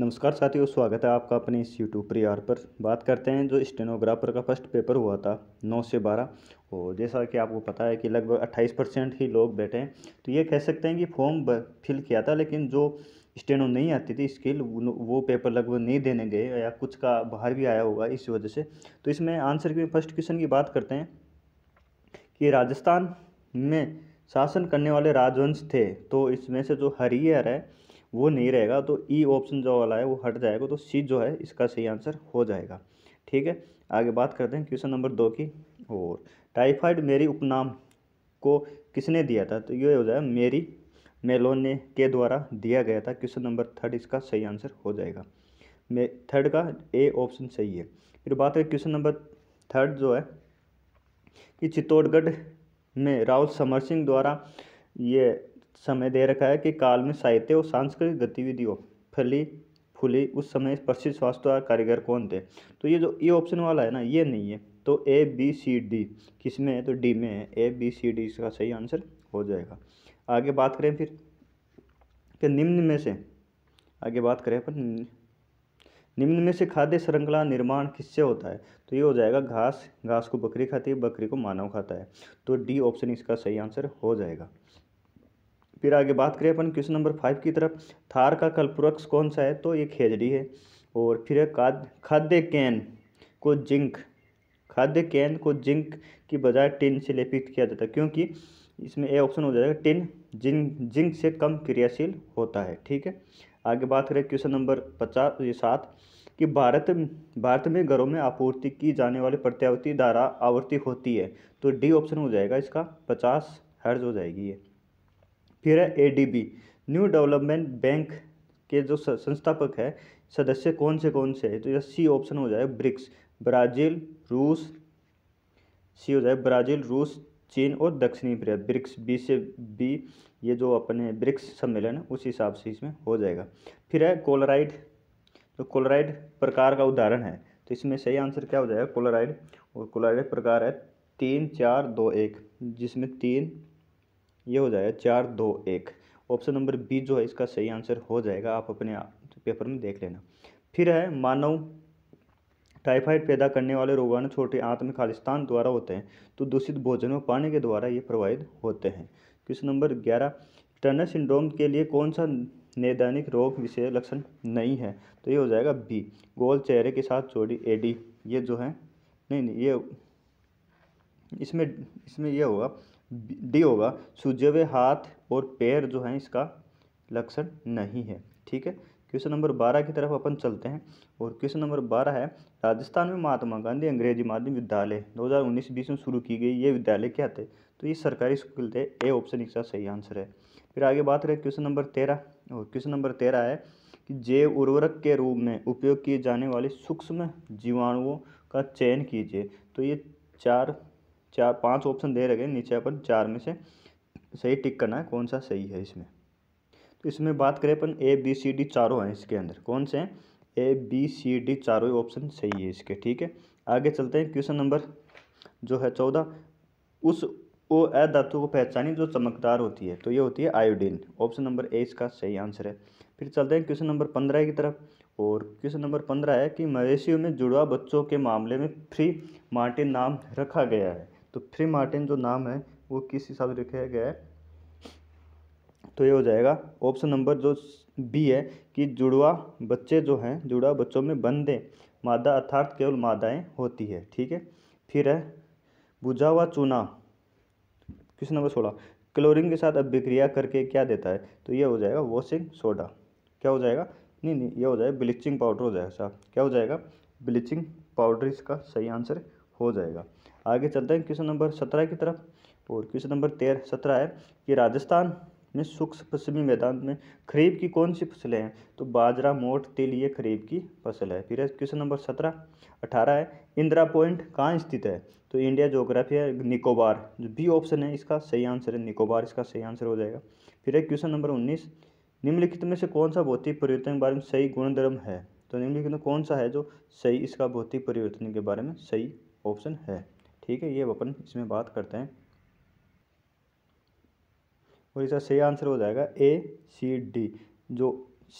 नमस्कार साथियों स्वागत है आपका अपने इस यूट्यूब परिवार पर बात करते हैं जो स्टेनोग्राफर का फर्स्ट पेपर हुआ था 9 से 12 और जैसा कि आपको पता है कि लगभग 28 परसेंट ही लोग बैठे हैं तो ये कह सकते हैं कि फॉर्म फिल किया था लेकिन जो स्टेनो नहीं आती थी स्किल वो पेपर लगभग नहीं देने गए या कुछ का बाहर भी आया होगा इस वजह से तो इसमें आंसर की फर्स्ट क्वेश्चन की बात करते हैं कि राजस्थान में शासन करने वाले राजवंश थे तो इसमें से जो हरियर है वो नहीं रहेगा तो ई e ऑप्शन जो वाला है वो हट जाएगा तो सी जो है इसका सही आंसर हो जाएगा ठीक है आगे बात करते हैं क्वेश्चन नंबर दो की और टाइफाइड मेरी उपनाम को किसने दिया था तो ये हो जाएगा मेरी मेलोन ने के द्वारा दिया गया था क्वेश्चन नंबर थर्ड इसका सही आंसर हो जाएगा मे थर्ड का ए ऑप्शन सही है फिर बात करें क्वेश्चन नंबर थर्ड जो है कि चित्तौड़गढ़ में राहुल समर सिंह द्वारा ये समय दे रखा है कि काल में साहित्य और सांस्कृतिक गतिविधियों फली फूली उस समय प्रसिद्ध स्वास्थ्य कारीगर कौन थे तो ये जो ये ऑप्शन वाला है ना ये नहीं है तो ए बी सी डी किस में है तो डी में है ए बी सी डी इसका सही आंसर हो जाएगा आगे बात करें फिर कि निम्न में से आगे बात करें अपन निम्न में से खाद्य श्रृंखला निर्माण किससे होता है तो ये हो जाएगा घास घास को बकरी खाती है बकरी को मानव खाता है तो डी ऑप्शन इसका सही आंसर हो जाएगा फिर आगे बात करें अपन क्वेश्चन नंबर फाइव की तरफ थार का कल्पुरक्ष कौन सा है तो ये खेजड़ी है और फिर खाद्य कैन को जिंक खाद्य कैन को जिंक की बजाय टिन से लेपित किया जाता है क्योंकि इसमें ए ऑप्शन हो जाएगा टिन जिंक जिंक से कम क्रियाशील होता है ठीक है आगे बात करें क्वेश्चन नंबर पचास ये सात कि भारत भारत में घरों में आपूर्ति की जाने वाली प्रत्यावर्ती धारा आवर्ती होती है तो डी ऑप्शन हो जाएगा इसका पचास हर्ज हो जाएगी ये फिर है एडीबी न्यू डेवलपमेंट बैंक के जो संस्थापक है सदस्य कौन से कौन से है तो यह सी ऑप्शन हो जाए ब्रिक्स ब्राज़ील रूस सी हो जाए ब्राज़ील रूस चीन और दक्षिणी अफ्रीका ब्रिक्स बी से बी ये जो अपने ब्रिक्स सम्मेलन है उस हिसाब से इसमें हो जाएगा फिर है कोलराइड तो कोलराइड प्रकार का उदाहरण है तो इसमें सही आंसर क्या हो जाएगा कोलराइड और कोलराइड प्रकार है तीन चार दो एक जिसमें तीन ये हो जाएगा चार दो एक ऑप्शन नंबर बी जो है इसका सही आंसर हो जाएगा आप अपने पेपर में देख लेना फिर है मानव टाइफाइड पैदा करने वाले रोगाणु छोटे आंत में खालिस्तान द्वारा होते हैं तो दूषित भोजन और पानी के द्वारा ये प्रभावित होते हैं क्वेश्चन नंबर ग्यारह टर्नर सिंड्रोम के लिए कौन सा नैदानिक रोग विषय लक्षण नहीं है तो ये हो जाएगा बी गोल चेहरे के साथ चोरी एडी ये जो है नहीं नहीं ये इसमें इसमें यह होगा डी होगा सूझे हुए हाथ और पैर जो है इसका लक्षण नहीं है ठीक है क्वेश्चन नंबर बारह की तरफ अपन चलते हैं और क्वेश्चन नंबर बारह है राजस्थान में महात्मा गांधी अंग्रेजी माध्यम विद्यालय 2019 बीस में शुरू की गई ये विद्यालय क्या थे तो ये सरकारी स्कूल थे ए ऑप्शन इसका सही आंसर है फिर आगे बात करें क्वेश्चन नंबर तेरह और क्वेश्चन नंबर तेरह है कि जैव उर्वरक के रूप में उपयोग किए जाने वाले सूक्ष्म जीवाणुओं का चयन कीजिए तो ये चार चार पांच ऑप्शन दे रखे नीचे अपन चार में से सही टिक करना है कौन सा सही है इसमें तो इसमें बात करें अपन ए बी सी डी चारों हैं इसके अंदर कौन से हैं ए बी सी डी चारों ऑप्शन सही है इसके ठीक है आगे चलते हैं क्वेश्चन नंबर जो है चौदह उस ओ ए धातु को पहचानी जो चमकदार होती है तो ये होती है आयोडीन ऑप्शन नंबर ए इसका सही आंसर है फिर चलते हैं क्वेश्चन नंबर पंद्रह की तरफ और क्वेश्चन नंबर पंद्रह है कि मवेशियों में जुड़वा बच्चों के मामले में फ्री मार्टिन नाम रखा गया है तो फ्री मार्टिन जो नाम है वो किस हिसाब से रखा गया है तो ये हो जाएगा ऑप्शन नंबर जो बी है कि जुड़वा बच्चे जो हैं जुड़वा बच्चों में बंदे मादा अर्थात केवल मादाएं होती है ठीक है फिर है बुझा हुआ चूना क्वेश्चन नंबर सोलह क्लोरीन के साथ अभिक्रिया करके क्या देता है तो ये हो जाएगा वॉशिंग सोडा क्या हो जाएगा नहीं नहीं ये हो जाएगा ब्लीचिंग पाउडर हो जाएगा साहब क्या हो जाएगा ब्लीचिंग पाउडर इसका सही आंसर हो जाएगा आगे चलते हैं क्वेश्चन नंबर सत्रह की तरफ और क्वेश्चन नंबर तेरह सत्रह है कि राजस्थान में शुक्स पश्चिमी मैदान में खरीफ की कौन सी फसलें हैं तो बाजरा मोट तिल ये खरीफ की फसल है फिर क्वेश्चन नंबर सत्रह अठारह है इंदिरा पॉइंट कहाँ स्थित है तो इंडिया जोग्राफी है निकोबार जो बी ऑप्शन है इसका सही आंसर है निकोबार इसका सही आंसर हो जाएगा फिर है क्वेश्चन नंबर उन्नीस निम्नलिखित में से कौन सा भौतिक परिवर्तन के बारे में सही गुणधर्म है तो निम्नलिखित में कौन सा है जो सही इसका भौतिक परिवर्तन के बारे में सही ऑप्शन है ठीक है ये अपन इसमें बात करते हैं और इसका सही आंसर हो जाएगा ए सी डी जो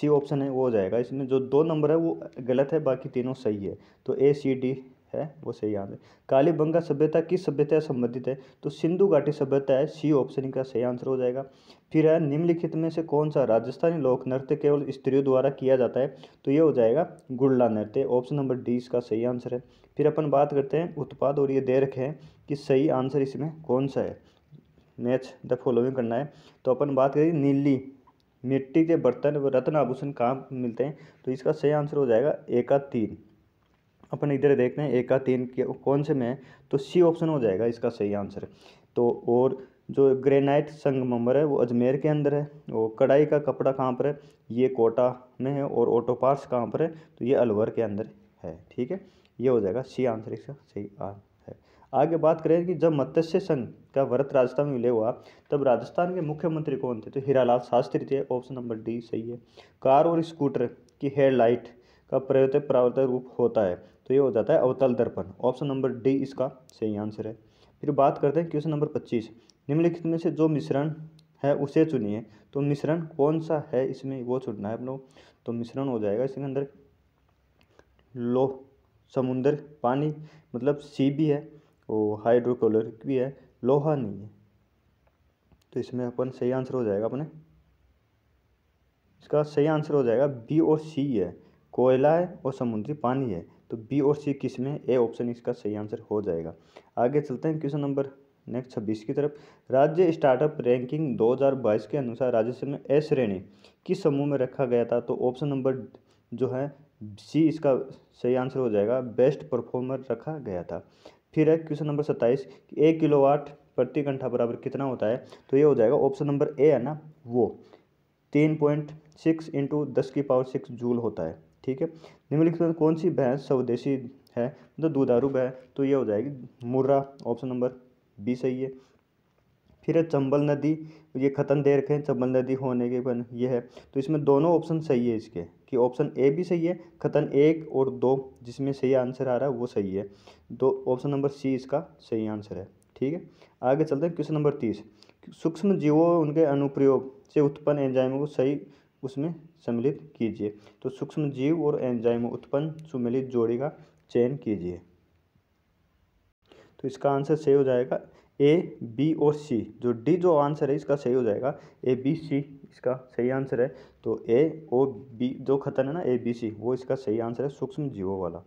सी ऑप्शन है वो हो जाएगा इसमें जो दो नंबर है वो गलत है बाकी तीनों सही है तो ए सी डी है वो सही आंसर कालीबंगा सभ्यता किस सभ्यता से संबंधित है तो सिंधु घाटी सभ्यता है सी ऑप्शन का सही आंसर हो जाएगा फिर है निम्नलिखित में से कौन सा राजस्थानी लोक नृत्य केवल स्त्रियों द्वारा किया जाता है तो ये हो जाएगा गुड़ला नृत्य ऑप्शन नंबर डी इसका सही आंसर है फिर अपन बात करते हैं उत्पाद और ये दे रखे हैं कि सही आंसर इसमें कौन सा है मैच द फॉलोइंग करना है तो अपन बात करें नीली मिट्टी के बर्तन व रत्न आभूषण कहाँ मिलते हैं तो इसका सही आंसर हो जाएगा एका तीन अपन इधर देखते हैं एक का तीन कौन से में है तो सी ऑप्शन हो जाएगा इसका सही आंसर तो और जो ग्रेनाइट मंबर है वो अजमेर के अंदर है और कढ़ाई का कपड़ा कहाँ पर है ये कोटा में है और ऑटो पार्ट्स कहाँ पर है तो ये अलवर के अंदर है ठीक है ये हो जाएगा सी आंसर इसका सही आंसर आगे बात करें कि जब मत्स्य संघ का व्रत राजस्थान में मिले हुआ तब राजस्थान के मुख्यमंत्री कौन थे तो हीरालाल शास्त्री थे ऑप्शन नंबर डी सही है कार और स्कूटर की हेडलाइट का प्रवर्तक प्रावर्तक रूप होता है तो ये हो जाता है अवतल दर्पण ऑप्शन नंबर डी इसका सही आंसर है फिर बात करते हैं क्वेश्चन नंबर पच्चीस निम्नलिखित में से जो मिश्रण है उसे चुनिए तो मिश्रण कौन सा है इसमें वो चुनना है अपनों तो मिश्रण हो जाएगा इसके अंदर लो समुंदर पानी मतलब सी भी है और हाइड्रोक्लोरिक भी है लोहा नहीं है तो इसमें अपन सही आंसर हो जाएगा अपने इसका सही आंसर हो जाएगा बी और सी है कोयला है और समुद्री पानी है तो बी और सी किस में ए ऑप्शन इसका सही आंसर हो जाएगा आगे चलते हैं क्वेश्चन नंबर नेक्स्ट छब्बीस की तरफ राज्य स्टार्टअप रैंकिंग 2022 के अनुसार राजस्थान में ए श्रेणी किस समूह में रखा गया था तो ऑप्शन नंबर जो है सी इसका सही आंसर हो जाएगा बेस्ट परफॉर्मर रखा गया था फिर है क्वेश्चन नंबर सत्ताईस कि एक किलोवाट प्रति घंटा बराबर कितना होता है तो ये हो जाएगा ऑप्शन नंबर ए है ना वो तीन पॉइंट सिक्स इंटू दस की पावर सिक्स जूल होता है ठीक है निम्नलिखित में कौन सी भैंस स्वदेशी है मतलब दुधारू भैंस तो ये हो जाएगी मुर्रा ऑप्शन नंबर बी सही है फिर है चंबल नदी ये खतन दे रखे हैं चंबल नदी होने के बन ये है तो इसमें दोनों ऑप्शन सही है इसके कि ऑप्शन ए भी सही है खतन एक और दो जिसमें सही आंसर आ रहा है वो सही है दो ऑप्शन नंबर सी इसका सही आंसर है ठीक है आगे चलते हैं क्वेश्चन नंबर तीस सूक्ष्म जीवों उनके अनुप्रयोग से उत्पन्न एंजाइमों को सही उसमें सम्मिलित कीजिए तो सूक्ष्म जीव और एंजाइम उत्पन्न सुमिलित जोड़ी का चयन कीजिए तो इसका आंसर सही हो जाएगा ए बी और सी जो डी जो आंसर है इसका सही हो जाएगा ए बी सी इसका सही आंसर है तो ए ओ बी जो खतन है ना ए बी सी वो इसका सही आंसर है सूक्ष्म जीवों वाला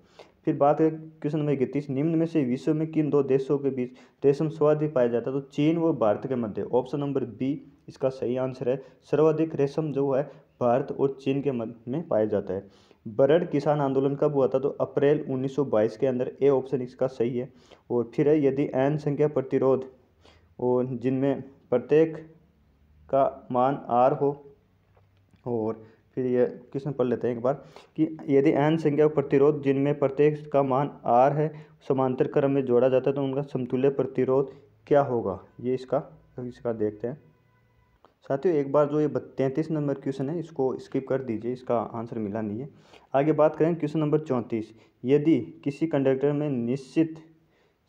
फिर बात है क्वेश्चन नंबर इकतीस निम्न में से विश्व में किन दो देशों के बीच रेशम सर्वाधिक पाया जाता है तो चीन व भारत के मध्य ऑप्शन नंबर बी इसका सही आंसर है सर्वाधिक रेशम जो है भारत और चीन के मध्य में पाया जाता है बरड किसान आंदोलन कब हुआ था तो अप्रैल 1922 के अंदर ए ऑप्शन इसका सही है और फिर है यदि एन संख्या प्रतिरोध और जिनमें प्रत्येक का मान आर हो और फिर ये किसने पढ़ लेते हैं एक बार कि यदि एन संख्या प्रतिरोध जिनमें प्रत्येक का मान आर है समांतर क्रम में जोड़ा जाता है तो उनका समतुल्य प्रतिरोध क्या होगा ये इसका इसका देखते हैं साथियों एक बार जो ये तैंतीस नंबर क्वेश्चन है इसको स्किप कर दीजिए इसका आंसर मिला नहीं है आगे बात करें क्वेश्चन नंबर चौंतीस यदि किसी कंडक्टर में निश्चित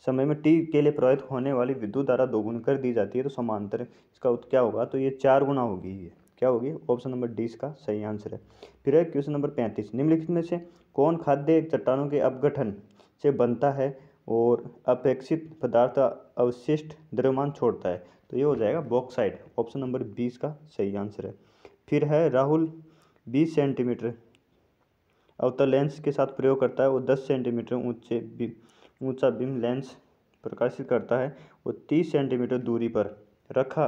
समय में टी के लिए प्रवाहित होने वाली विद्युत धारा दोगुन कर दी जाती है तो समांतर इसका क्या होगा तो ये चार गुना होगी ये क्या होगी ऑप्शन नंबर डी इसका सही आंसर है फिर है क्वेश्चन नंबर पैंतीस निम्नलिखित में से कौन खाद्य चट्टानों के अपगठन से बनता है और अपेक्षित पदार्थ अवशिष्ट द्रव्यमान छोड़ता है तो ये हो जाएगा बॉक्साइड ऑप्शन नंबर बीस का सही आंसर है फिर है राहुल बीस सेंटीमीटर अवतर लेंस के साथ प्रयोग करता है वो दस सेंटीमीटर ऊंचे ऊंचा बिम लेंस प्रकाशित करता है वो तीस सेंटीमीटर दूरी पर रखा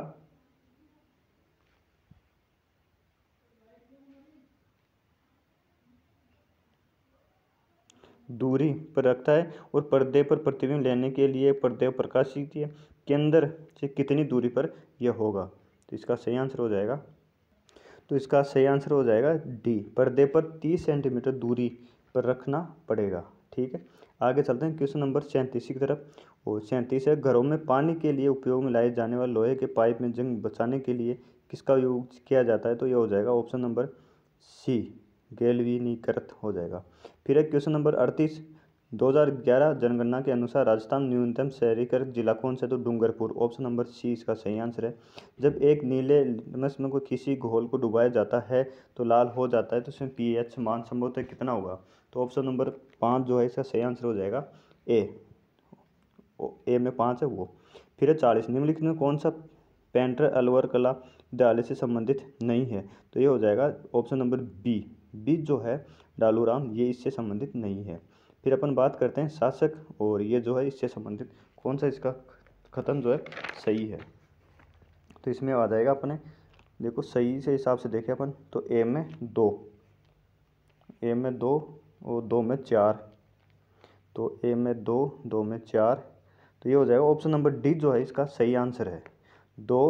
दूरी पर रखता है और पर्दे पर प्रतिबिंब लेने के लिए पर्दे प्रकाशित है केंद्र से कितनी दूरी पर यह होगा तो इसका सही आंसर हो जाएगा तो इसका सही आंसर हो जाएगा डी पर्दे पर तीस सेंटीमीटर दूरी पर रखना पड़ेगा ठीक है आगे चलते हैं क्वेश्चन नंबर सैंतीस की तरफ और सैंतीस है घरों में पानी के लिए उपयोग में लाए जाने वाले लोहे के पाइप में जंग बचाने के लिए किसका उपयोग किया जाता है तो यह हो जाएगा ऑप्शन नंबर सी गैलवीनीकृत हो जाएगा फिर है क्वेश्चन नंबर अड़तीस 2011 जनगणना के अनुसार राजस्थान न्यूनतम शहरीकृत जिला कौन सा तो डूंगरपुर ऑप्शन नंबर सी इसका सही आंसर है जब एक नीले लिटमस में कोई किसी घोल को डुबाया जाता है तो लाल हो जाता है तो इसमें पी एच मान संभवतः कितना होगा तो ऑप्शन नंबर पाँच जो है इसका सही आंसर हो जाएगा ए ए में पाँच है वो फिर है चालीस निम्नलिखित में कौन सा पेंटर अलवर कला विद्यालय से संबंधित नहीं है तो ये हो जाएगा ऑप्शन नंबर बी बी जो है डालूराम ये इससे संबंधित नहीं है फिर अपन बात करते हैं शासक और ये जो है इससे संबंधित कौन सा इसका कथन जो है सही है तो इसमें आ जाएगा अपने देखो सही से हिसाब से देखें अपन तो ए में दो ए में दो और दो में चार तो ए में दो दो में चार तो ये हो जाएगा ऑप्शन नंबर डी जो है इसका सही आंसर है दो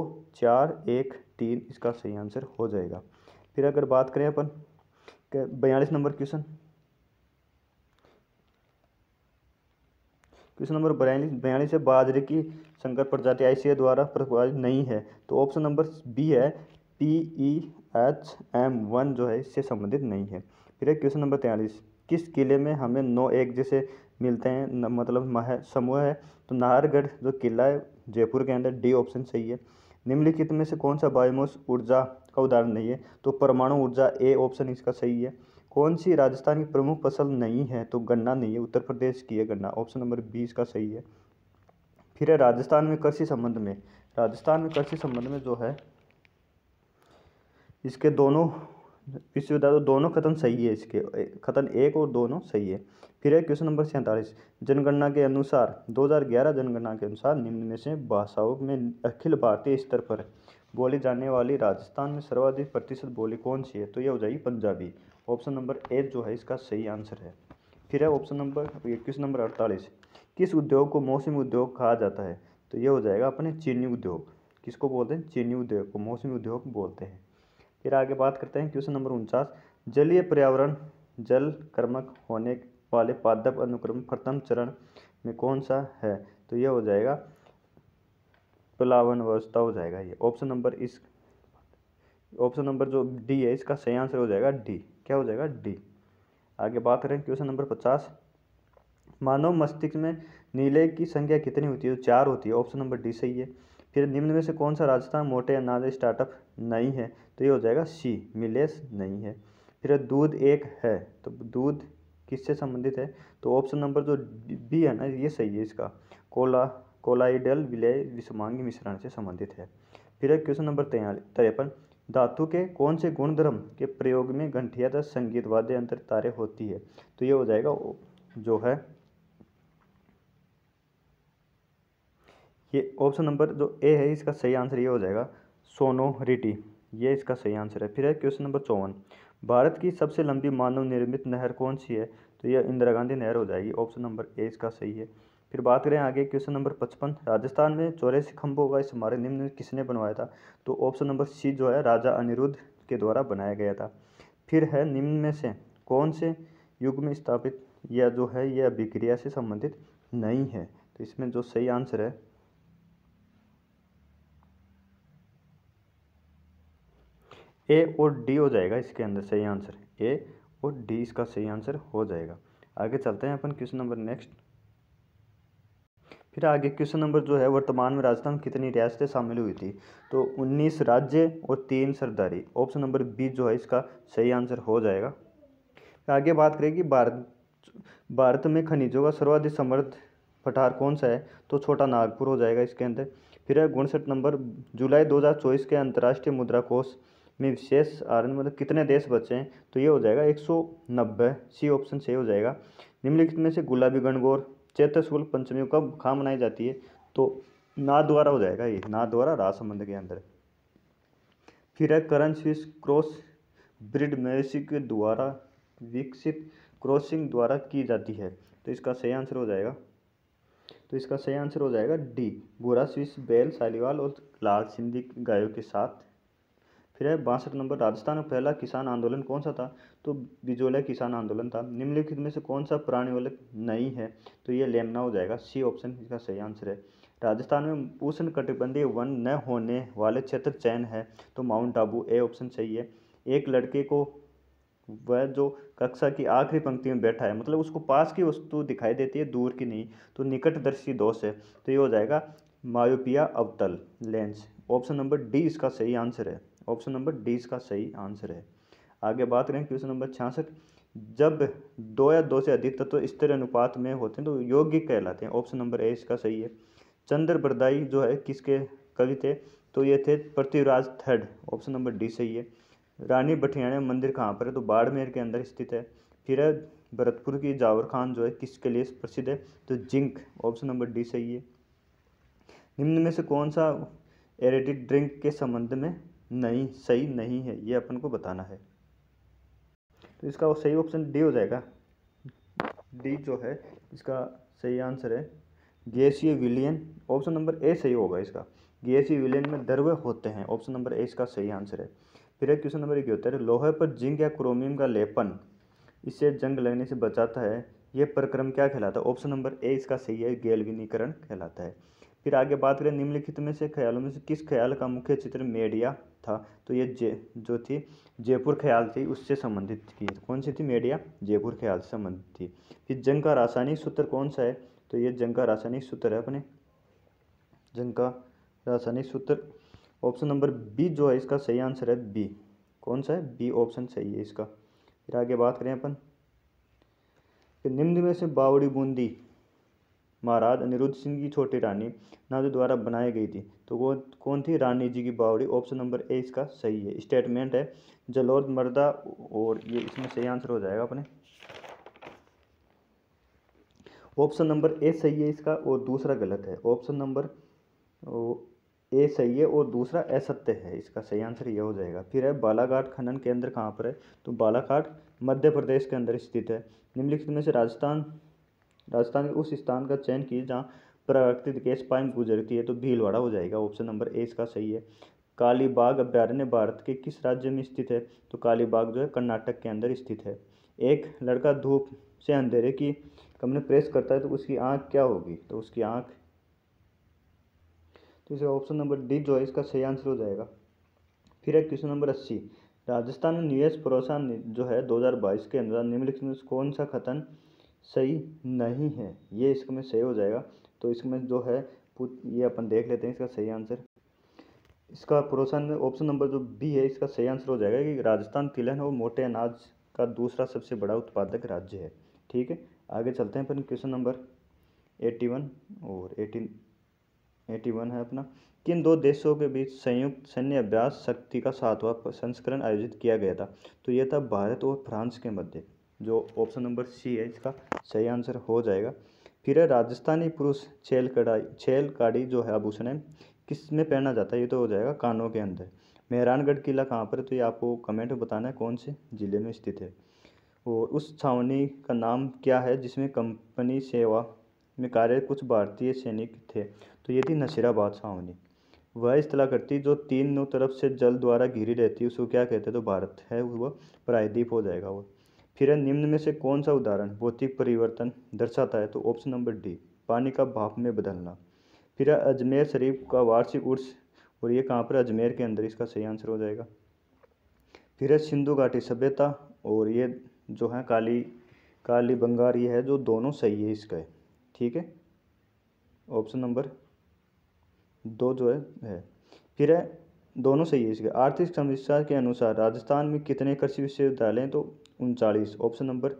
चार एक तीन इसका सही आंसर हो जाएगा फिर अगर बात करें अपन बयालीस नंबर क्वेश्चन क्वेश्चन नंबर बयालीस बयालीस है बाजरे की संकर प्रजाति आई द्वारा प्रतिपादित नहीं है तो ऑप्शन नंबर बी है P E H M one जो है इससे संबंधित नहीं है फिर है क्वेश्चन नंबर तैंतालीस किस किले में हमें नौ एक जैसे मिलते हैं न, मतलब मह समूह है तो नाहरगढ़ जो किला है जयपुर के अंदर डी ऑप्शन सही है निम्नलिखित में से कौन सा बायोमोस ऊर्जा का उदाहरण नहीं है तो परमाणु ऊर्जा ए ऑप्शन इसका सही है कौन सी राजस्थान की प्रमुख फसल नहीं है तो गन्ना नहीं है उत्तर प्रदेश की है गन्ना ऑप्शन नंबर बीस का सही है फिर है राजस्थान में कृषि संबंध में राजस्थान में कृषि संबंध में जो है इसके दोनों विश्वविद्यालय तो दोनों कथन सही है इसके कथन एक और दोनों सही है फिर है क्वेश्चन नंबर सैंतालीस जनगणना के अनुसार 2011 जनगणना के अनुसार निम्न में से भाषाओं में अखिल भारतीय स्तर पर बोली जाने वाली राजस्थान में सर्वाधिक प्रतिशत बोली कौन सी है तो यह हो जाएगी पंजाबी ऑप्शन नंबर ए जो है इसका सही आंसर है फिर है ऑप्शन नंबर क्वेश्चन नंबर अड़तालीस किस उद्योग को मौसमी उद्योग कहा जाता है तो ये हो जाएगा अपने चीनी उद्योग किसको बोलते हैं चीनी उद्योग को मौसमी उद्योग बोलते हैं फिर आगे बात करते हैं क्वेश्चन नंबर उनचास जलीय पर्यावरण जल कर्मक होने वाले पादप अनुक्रम प्रथम चरण में कौन सा है तो यह हो जाएगा प्लावन अवस्था हो जाएगा ये ऑप्शन नंबर इस ऑप्शन नंबर जो डी है इसका सही आंसर हो जाएगा डी क्या हो जाएगा डी आगे बात करें क्वेश्चन नंबर पचास मानव मस्तिष्क में नीले की संख्या कितनी होती है तो चार होती है ऑप्शन नंबर डी सही है फिर निम्न में से कौन सा राजस्थान मोटे अनाज स्टार्टअप नहीं है तो ये हो जाएगा सी मिलेस नहीं है फिर दूध एक है तो दूध किससे संबंधित है तो ऑप्शन नंबर जो बी है ना ये सही है इसका कोला कोलाइडल विलय विषमांगी मिश्रण से संबंधित है फिर क्वेश्चन नंबर तिरपन धातु के कौन से गुणधर्म के प्रयोग में घंटिया तथा संगीत वाद्य अंतर तारे होती है तो ये हो जाएगा जो है ये ऑप्शन नंबर जो ए है इसका सही आंसर ये हो जाएगा सोनोरिटी ये इसका सही आंसर है फिर है क्वेश्चन नंबर चौवन भारत की सबसे लंबी मानव निर्मित नहर कौन सी है तो यह इंदिरा गांधी नहर हो जाएगी ऑप्शन नंबर ए इसका सही है फिर बात करें आगे क्वेश्चन नंबर पचपन राजस्थान में चौरासी खंभों का स्मारक निम्न किसने बनवाया था तो ऑप्शन नंबर सी जो है राजा अनिरुद्ध के द्वारा बनाया गया था फिर है निम्न में से कौन से युग में स्थापित या जो है यह अभिक्रिया से संबंधित नहीं है तो इसमें जो सही आंसर है ए और डी हो जाएगा इसके अंदर सही आंसर ए और डी इसका सही आंसर हो जाएगा आगे चलते हैं अपन क्वेश्चन नंबर नेक्स्ट फिर आगे क्वेश्चन नंबर जो है वर्तमान में राजस्थान कितनी रियासतें शामिल हुई थी तो 19 राज्य और तीन सरदारी ऑप्शन नंबर बी जो है इसका सही आंसर हो जाएगा आगे बात करें कि भारत भारत में खनिजों का सर्वाधिक समृद्ध पठार कौन सा है तो छोटा नागपुर हो जाएगा इसके अंदर फिर है गुणसठ नंबर जुलाई 2024 के अंतर्राष्ट्रीय मुद्रा कोष में विशेष आर मतलब कितने देश बचे हैं तो ये हो जाएगा 190 सी ऑप्शन सही हो जाएगा निम्नलिखित में से गुलाबी गणगौर चैत्र शुक्ल पंचमी का खा मनाई जाती है तो ना द्वारा हो जाएगा ये ना द्वारा रा संबंध के अंदर फिर है करण स्विस क्रॉस ब्रिड मवेशी के द्वारा विकसित क्रॉसिंग द्वारा की जाती है तो इसका सही आंसर हो जाएगा तो इसका सही आंसर हो जाएगा डी गोरा स्विस बैल सालीवाल और लाल सिंधी गायों के साथ फिर है बासठ नंबर राजस्थान में पहला किसान आंदोलन कौन सा था तो बिजोला किसान आंदोलन था निम्नलिखित में से कौन सा वाले नहीं है तो ये लेमना हो जाएगा सी ऑप्शन इसका सही आंसर है राजस्थान में उष्ण कटिबंधीय वन न होने वाले क्षेत्र चयन है तो माउंट आबू ए ऑप्शन सही है एक लड़के को वह जो कक्षा की आखिरी पंक्ति में बैठा है मतलब उसको पास की वस्तु दिखाई देती है दूर की नहीं तो निकटदर्शी दोष है तो ये हो जाएगा मायोपिया अवतल लेंस ऑप्शन नंबर डी इसका सही आंसर है ऑप्शन नंबर डी इसका सही आंसर है आगे बात करें क्वेश्चन नंबर छियासठ जब दो या दो से अधिक तत्व तो स्थिर अनुपात में होते हैं तो यौगिक कहलाते हैं ऑप्शन नंबर ए इसका सही है चंद्र बरदाई जो है किसके कवि थे तो ये थे Prithviraj third option number D सही है रानी बठियाणे मंदिर कहाँ पर है तो बाड़मेर के अंदर स्थित है फिर है भरतपुर की जावर खान जो है किसके लिए प्रसिद्ध है तो जिंक ऑप्शन नंबर डी सही है निम्न में से कौन सा एरेटिक ड्रिंक के संबंध में नहीं सही नहीं है ये अपन को बताना है तो इसका वो सही ऑप्शन डी हो जाएगा डी जो है इसका सही आंसर है गैसीय विलियन ऑप्शन नंबर ए सही होगा इसका गैसीय विलियन e में दरवे होते हैं ऑप्शन नंबर ए इसका सही आंसर है फिर एक क्वेश्चन नंबर एक होता है लोहे पर जिंक या क्रोमियम का लेपन इससे जंग लगने से बचाता है यह प्रक्रम क्या कहलाता है ऑप्शन नंबर ए इसका सही है गैलविनीकरण कहलाता है फिर आगे बात करें निम्नलिखित में से ख्यालों में से किस ख्याल का मुख्य चित्र मेडिया था तो ये जे जो थी जयपुर ख्याल थी उससे संबंधित थी तो कौन सी थी मेडिया जयपुर ख्याल से संबंधित थी फिर जंग का रासायनिक सूत्र कौन सा है तो ये जंग का रासायनिक सूत्र है अपने जंग का रासायनिक सूत्र ऑप्शन नंबर बी जो है इसका सही आंसर है बी कौन सा है बी ऑप्शन सही है इसका फिर आगे बात करें अपन निम्न में से बावड़ी बूंदी महाराज अनिरुद्ध सिंह की छोटी रानी नाजो द्वारा बनाई गई थी तो वो कौन थी रानी जी की बावड़ी ऑप्शन नंबर ए इसका सही है स्टेटमेंट है जलोद मर्दा और ये इसमें सही आंसर हो जाएगा अपने ऑप्शन नंबर ए सही है इसका और दूसरा गलत है ऑप्शन नंबर ए सही है और दूसरा असत्य है इसका सही आंसर यह हो जाएगा फिर है बालाघाट खनन केंद्र कहाँ पर है तो बालाघाट मध्य प्रदेश के अंदर स्थित है निम्नलिखित में से राजस्थान राजस्थान के उस स्थान का चयन किए जहाँ प्राकृतिक गैस पाइप गुजरती है तो भीलवाड़ा हो जाएगा ऑप्शन नंबर ए इसका सही है कालीबाग अभ्यारण्य भारत के किस राज्य में स्थित है तो कालीबाग जो है कर्नाटक के अंदर स्थित है एक लड़का धूप से अंधेरे की कमरे प्रेस करता है तो उसकी आँख क्या होगी तो उसकी आँख तो इसका ऑप्शन नंबर डी जो है इसका सही आंसर हो जाएगा फिर है क्वेश्चन नंबर अस्सी राजस्थान में निवेश प्रोत्साहन जो है 2022 के अनुसार निम्नलिखित में कौन सा खतन सही नहीं है ये इसमें सही हो जाएगा तो इसमें जो है ये अपन देख लेते हैं इसका सही आंसर इसका प्रोशन ऑप्शन नंबर जो बी है इसका सही आंसर हो जाएगा कि राजस्थान तिलहन और मोटे अनाज का दूसरा सबसे बड़ा उत्पादक राज्य है ठीक है आगे चलते हैं अपन क्वेश्चन नंबर एट्टी वन और एटीन एटी वन है अपना किन दो देशों के बीच संयुक्त सैन्य अभ्यास शक्ति का सातवां संस्करण आयोजित किया गया था तो यह था भारत और फ्रांस के मध्य जो ऑप्शन नंबर सी है इसका सही आंसर हो जाएगा फिर है राजस्थानी पुरुष छेल कढ़ाई छेल काड़ी जो है आभूषण है किस में पहना जाता है ये तो हो जाएगा कानों के अंदर मेहरानगढ़ किला कहाँ पर है तो ये आपको कमेंट में बताना है कौन से ज़िले में स्थित है और उस छावनी का नाम क्या है जिसमें कंपनी सेवा में कार्य कुछ भारतीय सैनिक थे तो ये थी नसीराबाद छावनी वह करती जो तीनों तरफ से जल द्वारा घिरी रहती है उसको क्या कहते हैं तो भारत है वह प्रायद्वीप हो जाएगा वो फिर निम्न में से कौन सा उदाहरण भौतिक परिवर्तन दर्शाता है तो ऑप्शन नंबर डी पानी का भाप में बदलना फिर अजमेर शरीफ का वार्षिक उर्स और ये कहाँ पर अजमेर के अंदर इसका सही आंसर हो जाएगा फिर सिंधु घाटी सभ्यता और ये जो है काली काली बंगार ये है जो दोनों सही है इसका है ठीक है ऑप्शन नंबर दो जो है, है। फिर है दोनों सही है इसके आर्थिक समीक्षा के अनुसार राजस्थान में कितने कृषि विश्वविद्यालय हैं तो उनचालीस ऑप्शन नंबर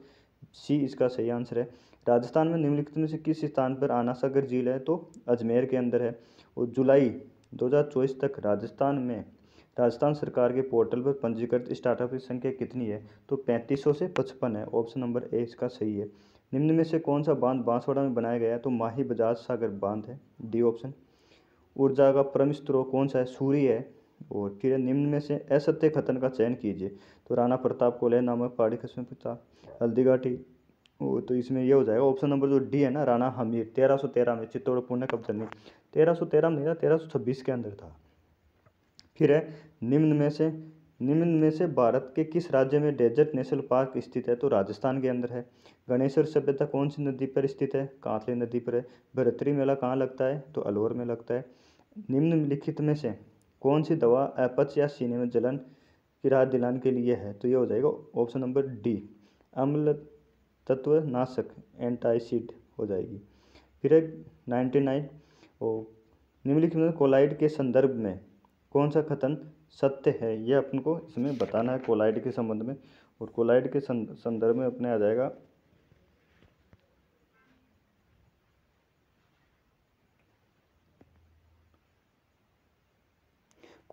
सी इसका सही आंसर है राजस्थान में निम्नलिखित में से किस स्थान पर आनासागर झील है तो अजमेर के अंदर है और जुलाई 2024 तक राजस्थान में राजस्थान सरकार के पोर्टल पर पंजीकृत स्टार्टअप की संख्या कितनी है तो 3500 से 55 है ऑप्शन नंबर ए इसका सही है निम्न में से कौन सा बांध बांसवाड़ा में बनाया गया है तो माही बजाज सागर बांध है डी ऑप्शन ऊर्जा का प्रमुख स्त्रोत कौन सा है सूर्य है और कीड़े निम्न में से असत्य कथन का चयन कीजिए तो राणा प्रताप कोले नामक पहाड़ी कस्बे प्रताप हल्दीघाटी तो इसमें यह हो जाएगा ऑप्शन नंबर जो डी है ना राणा हमीर तेरह सौ तेरह में चित्तौड़ पुण्य कब नहीं तेरह सौ तेरह में नहीं था तेरह सौ छब्बीस के अंदर था फिर है निम्न में से निम्न में से भारत के किस राज्य में डेजर्ट नेशनल पार्क स्थित है तो राजस्थान के अंदर है गणेश्वर सभ्यता कौन सी नदी पर स्थित है कांतली नदी पर है भरतरी मेला कहाँ लगता है तो अलोर में लगता है निम्नलिखित में से कौन सी दवा अपच या सीने में जलन की राहत दिलाने के लिए है तो ये हो जाएगा ऑप्शन नंबर डी अम्ल तत्व नाशक एंटाइसिड हो जाएगी फिर एक नाइन्टी नाइन ओ निम्नलिखित में कोलाइड के संदर्भ में कौन सा कथन सत्य है यह अपन को इसमें बताना है कोलाइड के संबंध में और कोलाइड के संदर्भ में अपने आ जाएगा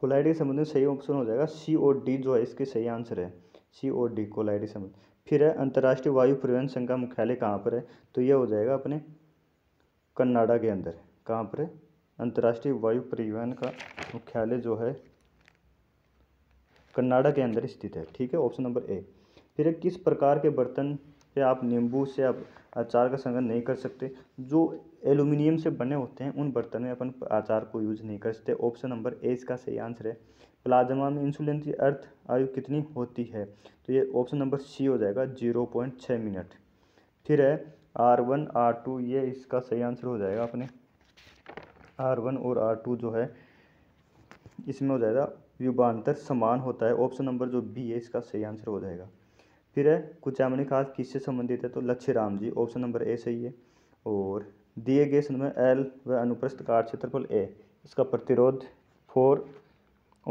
कोलाइड के संबंध में सही ऑप्शन हो जाएगा सी ओ डी जो है इसके सही आंसर है सी ओ डी कोलाइड के संबंध फिर है अंतर्राष्ट्रीय वायु परिवहन संघ का मुख्यालय कहाँ पर है तो यह हो जाएगा अपने कन्नाडा के अंदर कहाँ पर है अंतर्राष्ट्रीय वायु परिवहन का मुख्यालय जो है कन्नाडा के अंदर स्थित है ठीक है ऑप्शन नंबर ए फिर किस प्रकार के बर्तन या आप नींबू से आप अचार का संग्रह नहीं कर सकते जो एल्यूमिनियम से बने होते हैं उन बर्तन में अपन अचार को यूज़ नहीं कर सकते ऑप्शन नंबर ए इसका सही आंसर है प्लाज्मा में इंसुलिन की अर्थ आयु कितनी होती है तो ये ऑप्शन नंबर सी हो जाएगा जीरो पॉइंट छः मिनट फिर है आर वन आर टू ये इसका सही आंसर हो जाएगा अपने आर वन और आर टू जो है इसमें हो जाएगा युवांतर समान होता है ऑप्शन नंबर जो बी है इसका सही आंसर हो जाएगा फिर है कुचामनी खास किससे संबंधित है तो Lakshya Ram ji option number A सही है और दिए गए समय में एल व अनुप्रस्थ काट क्षेत्रफल ए इसका प्रतिरोध फोर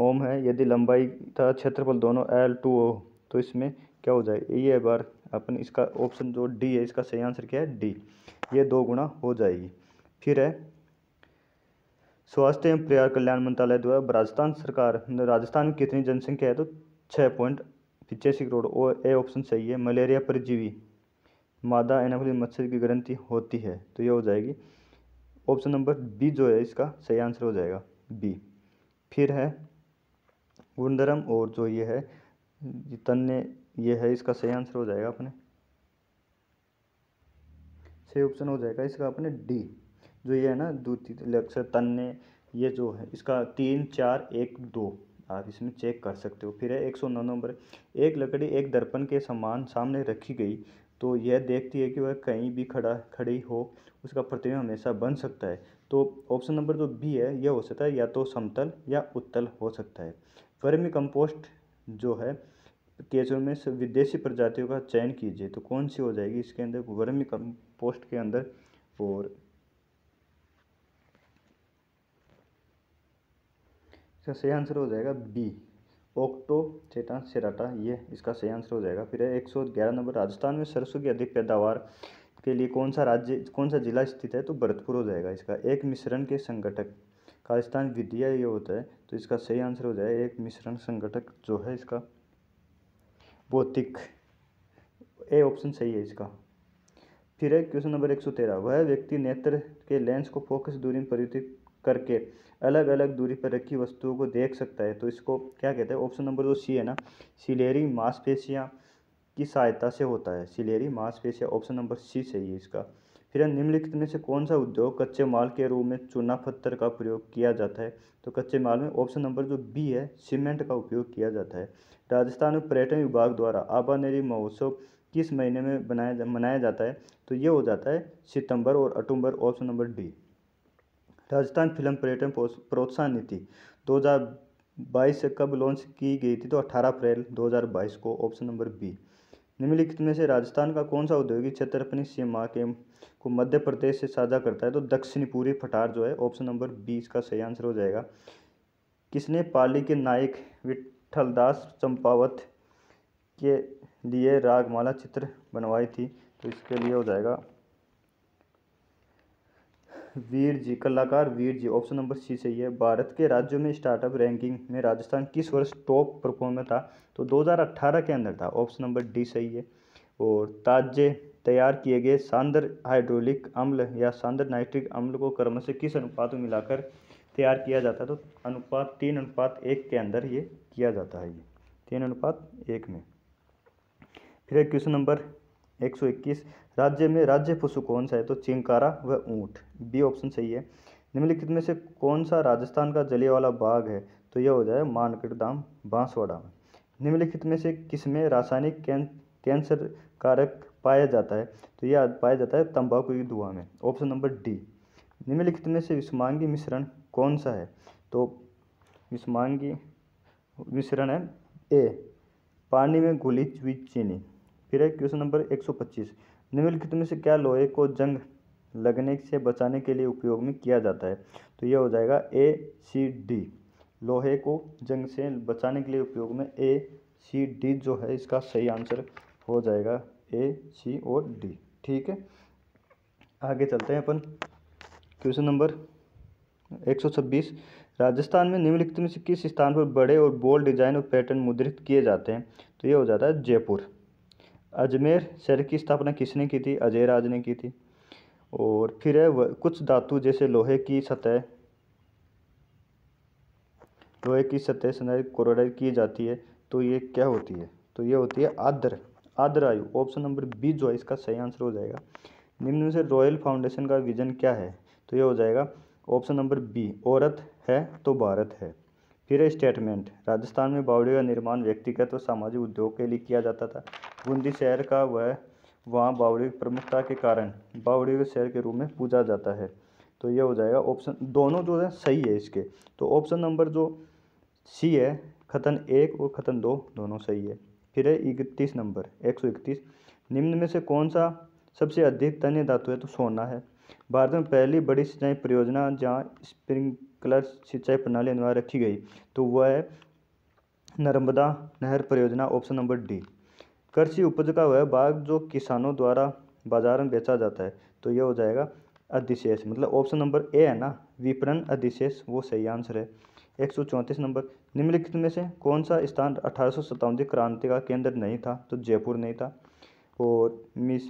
ओम है यदि लंबाई था क्षेत्रफल दोनों एल टू ओ तो इसमें क्या हो जाए ये बार अपन इसका ऑप्शन जो डी है इसका सही आंसर क्या है डी ये दो गुणा हो जाएगी फिर है स्वास्थ्य एवं परिवार कल्याण मंत्रालय द्वारा राजस्थान सरकार राजस्थान में कितनी जनसंख्या है तो छः पॉइंट पिचासी करोड़ और ए ऑप्शन सही है मलेरिया परजीवी मादा एनाफिलिस मच्छर की ग्रंथि होती है तो ये हो जाएगी ऑप्शन नंबर बी जो है इसका सही आंसर हो जाएगा बी फिर है गुंडरम और जो ये है तन्ने ये है इसका सही आंसर हो जाएगा अपने सही ऑप्शन हो जाएगा इसका अपने डी जो ये है ना दूसरी अक्षर तन्ने ये जो है इसका तीन चार एक दो आप इसमें चेक कर सकते हो फिर है एक सौ नौ नंबर एक लकड़ी एक दर्पण के समान सामने रखी गई तो यह देखती है कि वह कहीं भी खड़ा खड़ी हो उसका प्रतिबिंब हमेशा बन सकता है तो ऑप्शन नंबर जो बी है यह हो सकता है या तो समतल या उत्तल हो सकता है वर्मी कंपोस्ट जो है केचों में विदेशी प्रजातियों का चयन कीजिए तो कौन सी हो जाएगी इसके अंदर वर्मी कंपोस्ट के अंदर और इसका सही आंसर हो जाएगा बी ओक्टो चेटा सेराटा ये इसका सही आंसर हो जाएगा फिर है एक सौ ग्यारह नंबर राजस्थान में सरसों की अधिक पैदावार के लिए कौन सा राज्य कौन सा जिला स्थित है तो भरतपुर हो जाएगा इसका एक मिश्रण के संगठक स्थान विद्या ये होता है तो इसका सही आंसर हो जाएगा एक मिश्रण संगठक जो है इसका भौतिक ए ऑप्शन सही है इसका फिर है क्वेश्चन नंबर एक सौ तेरह वह व्यक्ति नेत्र के लेंस को फोकस दूरी में परिवर्तित करके अलग अलग दूरी पर रखी वस्तुओं को देख सकता है तो इसको क्या कहते हैं ऑप्शन नंबर जो सी है ना सिलेरी मांसपेशियाँ की सहायता से होता है सिलेरी मांसपेशियाँ ऑप्शन नंबर सी सही है इसका फिर निम्नलिखित में से कौन सा उद्योग कच्चे माल के रूप में चूना पत्थर का प्रयोग किया जाता है तो कच्चे माल में ऑप्शन नंबर जो बी है सीमेंट का उपयोग किया जाता है राजस्थान में पर्यटन विभाग द्वारा आबानेरी महोत्सव किस महीने में बनाया मनाया जाता है तो ये हो जाता है सितंबर और अक्टूबर option number D Rajasthan film पर्यटन प्रोत्साहन नीति 2022 से कब लॉन्च की गई थी तो 18 अप्रैल 2022 को ऑप्शन नंबर बी निम्नलिखित में से राजस्थान का कौन सा औद्योगिक क्षेत्र अपनी सीमा के को मध्य प्रदेश से साझा करता है तो दक्षिणी पूरी फटार जो है ऑप्शन नंबर बी इसका सही आंसर हो जाएगा किसने पाली के नायक विठलदास चंपावत के लिए रागमाला चित्र बनवाई थी तो इसके लिए हो जाएगा वीर जी कलाकार वीर जी ऑप्शन नंबर सी सही है भारत के राज्यों में स्टार्टअप रैंकिंग में राजस्थान किस वर्ष टॉप परफॉर्मर था तो 2018 के अंदर था ऑप्शन नंबर डी सही है और ताजे तैयार किए गए सांदर हाइड्रोलिक अम्ल या सांदर नाइट्रिक अम्ल को कर्म से किस अनुपात में मिलाकर तैयार किया जाता है तो अनुपात तीन अनुपात एक के अंदर ये किया जाता है ये तीन अनुपात एक में फिर क्वेश्चन नंबर एक सौ इक्कीस राज्य में राज्य पशु कौन सा है तो चिंकारा व ऊँट बी ऑप्शन सही है निम्नलिखित में से कौन सा राजस्थान का वाला बाग है तो यह हो जाए मानकट धाम बांसवाड़ा में निम्नलिखित में से किसमें रासायनिक कैं कैंसर कारक पाया जाता है तो यह पाया जाता है तंबाकू की धुआं में ऑप्शन नंबर डी निम्नलिखित में से विषमांगी मिश्रण कौन सा है तो विषमांगी मिश्रण है ए पानी में घुली हुई चीनी फिर है क्वेश्चन नंबर पच्चीस निम्नलिखित में से क्या लोहे को जंग लगने से बचाने के लिए उपयोग में किया जाता है तो यह हो जाएगा ए सी डी लोहे को जंग से बचाने के लिए उपयोग में ए सी डी जो है इसका सही आंसर हो जाएगा ए सी और डी ठीक है आगे चलते हैं अपन क्वेश्चन नंबर 126 राजस्थान में निम्नलिखित में से किस स्थान पर बड़े और बोल्ड डिजाइन और पैटर्न मुद्रित किए जाते हैं तो ये हो जाता है जयपुर अजमेर शहर की स्थापना किसने की थी अजय राज ने की थी और फिर है कुछ धातु जैसे लोहे की सतह लोहे की सतह सनाई क्लोराइड की जाती है तो ये क्या होती है तो ये होती है आद्र आद्र आयु ऑप्शन नंबर बी जो है इसका सही आंसर हो जाएगा निम्न से रॉयल फाउंडेशन का विजन क्या है तो ये हो जाएगा ऑप्शन नंबर बी औरत है तो भारत है फिर स्टेटमेंट राजस्थान में बावड़ी का निर्माण व्यक्तिगत और सामाजिक उद्योग के लिए किया जाता था बूंदी शहर का वह है वहाँ बावड़ी की प्रमुखता के कारण बावड़ी के शहर के रूप में पूजा जाता है तो यह हो जाएगा ऑप्शन दोनों जो है सही है इसके तो ऑप्शन नंबर जो सी है खतन एक और खतन दो दोनों सही है फिर है इकतीस नंबर एक सौ इकतीस निम्न में से कौन सा सबसे अधिक तन्य धातु है तो सोना है भारत में पहली बड़ी सिंचाई परियोजना जहाँ स्प्रिंकलर सिंचाई प्रणाली अनिवार्य रखी गई तो वह है नर्मदा नहर परियोजना ऑप्शन नंबर डी कृषि उपज का वह भाग जो किसानों द्वारा बाजार में बेचा जाता है तो यह हो जाएगा अधिशेष मतलब ऑप्शन नंबर ए है ना विपणन अधिशेष वो सही आंसर है एक सौ चौंतीस नंबर निम्नलिखित में से कौन सा स्थान अठारह सत्तावन क्रांति का केंद्र नहीं था तो जयपुर नहीं था और मिस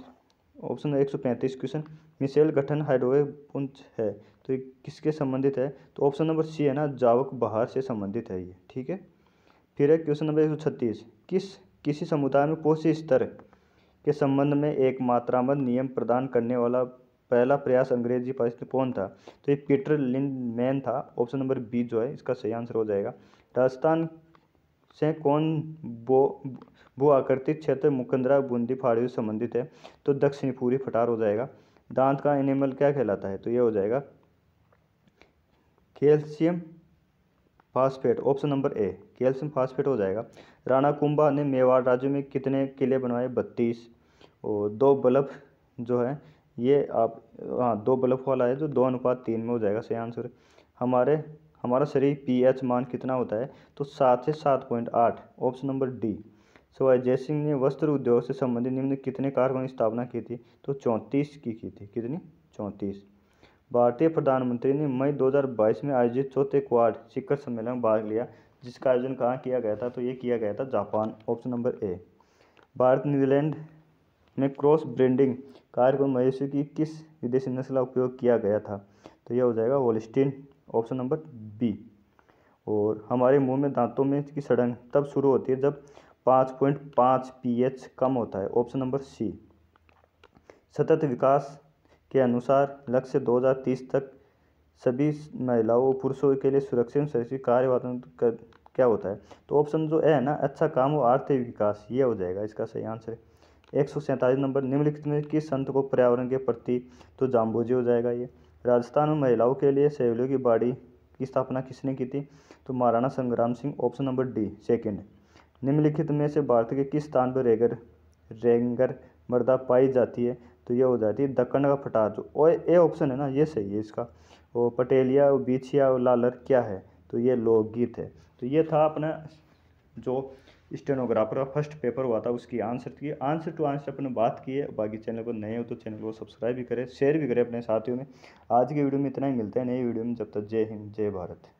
ऑप्शन एक सौ पैंतीस क्वेश्चन मिसेल गठन हाइड्रोवे पुंज है तो ये किसके संबंधित है तो ऑप्शन नंबर सी है ना जावक बहार से संबंधित है ये ठीक है फिर है क्वेश्चन नंबर एक सौ छत्तीस किस किसी समुदाय में पोषी स्तर के संबंध में एक में नियम प्रदान करने वाला पहला प्रयास अंग्रेजी कौन था तो ये पीटर मैन था ऑप्शन नंबर बी जो है इसका सही आंसर हो जाएगा राजस्थान से कौन बो भू आकृतिक क्षेत्र मुकंदरा बूंदी फाड़ियों से संबंधित है तो दक्षिणी पूरी फटार हो जाएगा दांत का एनिमल क्या कहलाता है तो ये हो जाएगा calcium phosphate option number A calcium phosphate हो जाएगा राणा कुंभा ने मेवाड़ राज्य में कितने किले बनवाए बत्तीस और दो बल्ब जो है ये आप हाँ दो बल्ब वाला है जो दो अनुपात तीन में हो जाएगा सही आंसर हमारे हमारा शरीर पीएच मान कितना होता है तो सात से सात पॉइंट आठ option number D so Ajay Singh ने वस्त्र उद्योग से संबंधित निम्न कितने कारकों की स्थापना की थी तो चौंतीस की की थी कितनी चौंतीस भारतीय प्रधानमंत्री ने मई 2022 में आयोजित चौथे क्वाड शिखर सम्मेलन में भाग लिया जिसका आयोजन कहाँ किया गया था तो ये किया गया था Japan option number A Bharat New Zealand में क्रॉस ब्रेंडिंग कार्य को मवेशियों की किस विदेशी नस्ल का उपयोग किया गया था तो यह हो जाएगा होलिस्टीन ऑप्शन नंबर बी और हमारे मुंह में दांतों में की सड़न तब शुरू होती है जब पाँच पॉइंट पाँच पी कम होता है ऑप्शन नंबर सी सतत विकास के अनुसार लक्ष्य 2030 तक सभी महिलाओं और पुरुषों के लिए सुरक्षित शैक्षिक कार्य क्या होता है तो ऑप्शन जो है ना अच्छा काम और आर्थिक विकास ये हो जाएगा इसका सही आंसर एक सौ सैंतालीस नंबर निम्नलिखित में किस संत को पर्यावरण के प्रति तो जाम्बोजी हो जाएगा ये राजस्थान में महिलाओं के लिए सहेलियों की बाड़ी की स्थापना किसने की थी तो Maharana Sangram Singh option number D second निम्नलिखित में से भारत के किस स्थान पर रेगर रेंगर मर्दा पाई जाती है तो यह हो जाती है दक्कन का फटार जो और ए ऑप्शन है ना ये सही है इसका वो पटेलिया वो बीछिया वो लालर क्या है तो ये लोकगीत है तो ये था अपना जो स्टेनोग्राफर का फर्स्ट पेपर हुआ था उसकी आंसर की आंसर टू आंसर अपने बात की है बाकी चैनल को नए हो तो चैनल को सब्सक्राइब भी करें शेयर भी करें अपने साथियों में आज के वीडियो में इतना ही मिलता है नई वीडियो में जब तक जय हिंद जय भारत